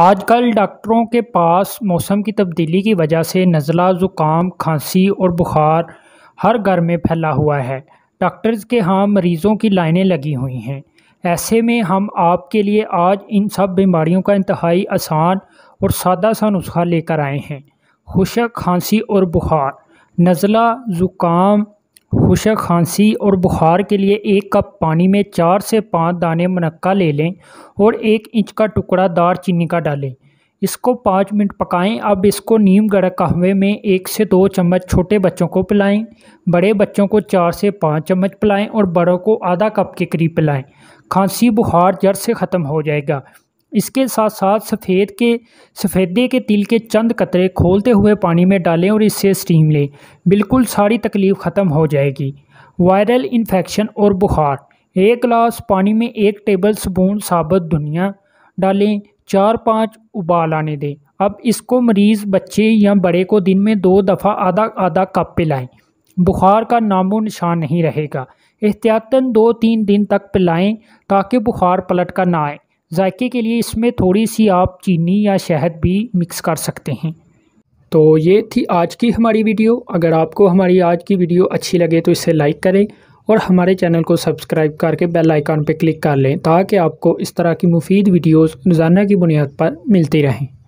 आजकल डॉक्टरों के पास मौसम की तब्दीली की वजह से नज़ला ज़ुकाम खांसी और बुखार हर घर में फैला हुआ है डॉक्टर्स के यहाँ मरीज़ों की लाइनें लगी हुई हैं ऐसे में हम आपके लिए आज इन सब बीमारियों का इंतहाई आसान और सादा सा नुस्खा लेकर आए हैं खुशक खांसी और बुखार नज़ला ज़ुकाम खुशक खांसी और बुखार के लिए एक कप पानी में चार से पाँच दाने मनक्का ले लें और एक इंच का टुकड़ा दार चीनी का डालें इसको पाँच मिनट पकाएं अब इसको नीम गड़क कहवे में एक से दो चम्मच छोटे बच्चों को पिलाएं बड़े बच्चों को चार से पाँच चम्मच पिलाएं और बड़ों को आधा कप के करीब पिलाएं खांसी बुखार जड़ से ख़त्म हो जाएगा इसके साथ साथ सफ़ेद के सफ़ेदे के तिल के चंद कतरे खोलते हुए पानी में डालें और इससे स्टीम लें बिल्कुल सारी तकलीफ़ ख़त्म हो जाएगी वायरल इन्फेक्शन और बुखार एक गिलास पानी में एक टेबल स्पून साबुत धनिया डालें चार पाँच उबाल आने दें अब इसको मरीज़ बच्चे या बड़े को दिन में दो दफ़ा आधा आधा कप पिलाएं बुखार का नामो निशान नहीं रहेगा एहतियातन दो तीन दिन तक पिलाएं ताकि बुखार पलट कर ना आए जायके के लिए इसमें थोड़ी सी आप चीनी या शहद भी मिक्स कर सकते हैं तो ये थी आज की हमारी वीडियो अगर आपको हमारी आज की वीडियो अच्छी लगे तो इसे लाइक करें और हमारे चैनल को सब्सक्राइब करके बेल आइकन पर क्लिक कर लें ताकि आपको इस तरह की मुफीद वीडियोस रोज़ाना की बुनियाद पर मिलती रहें